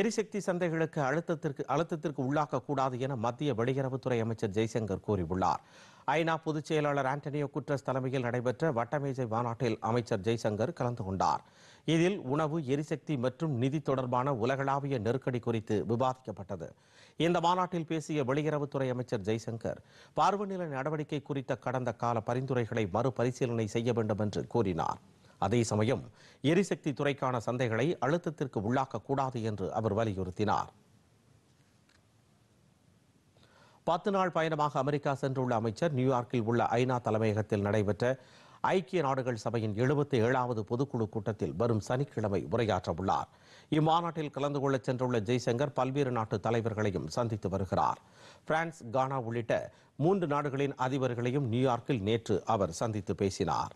எரிசக்தி சந்தைகளுக்கு அழுத்தத்திற்கு அழுத்தத்திற்கு உள்ளாக்க கூடாது என மத்திய வெளியுறவுத்துறை அமைச்சர் ஜெய்சங்கர் கூறியுள்ளார் ஐநா பொதுச் செயலாளர் ஆண்டனியோ குட்ரஸ் தலைமையில் நடைபெற்ற வட்டமேஜை மாநாட்டில் அமைச்சர் ஜெய்சங்கர் கலந்து கொண்டார் இதில் உணவு எரிசக்தி மற்றும் நிதி தொடர்பான உலகளாவிய நெருக்கடி குறித்து விவாதிக்கப்பட்டது இந்த மாநாட்டில் பேசிய வெளியுறவுத்துறை அமைச்சர் ஜெய்சங்கர் பார்வநிலை நடவடிக்கை குறித்த கடந்த கால பரிந்துரைகளை மறுபரிசீலனை செய்ய வேண்டும் என்று கூறினார் அதே சமயம் எரிசக்தி துறைக்கான சந்தைகளை அழுத்தத்திற்கு உள்ளாக்கக்கூடாது என்று அவர் வலியுறுத்தினார் பத்து நாள் பயணமாக அமெரிக்கா சென்றுள்ள அமைச்சர் நியூயார்க்கில் உள்ள ஐநா தலைமையகத்தில் நடைபெற்ற ஐக்கிய நாடுகள் சபையின் எழுபத்தி ஏழாவது பொதுக்குழு கூட்டத்தில் வரும் சனிக்கிழமை உரையாற்றவுள்ளார் இம்மாநாட்டில் கலந்து கொள்ள சென்றுள்ள ஜெய்சங்கர் பல்வேறு நாட்டு தலைவர்களையும் சந்தித்து வருகிறார் பிரான்ஸ் கானா உள்ளிட்ட மூன்று நாடுகளின் அதிபர்களையும் நியூயார்க்கில் நேற்று அவர் சந்தித்து பேசினார்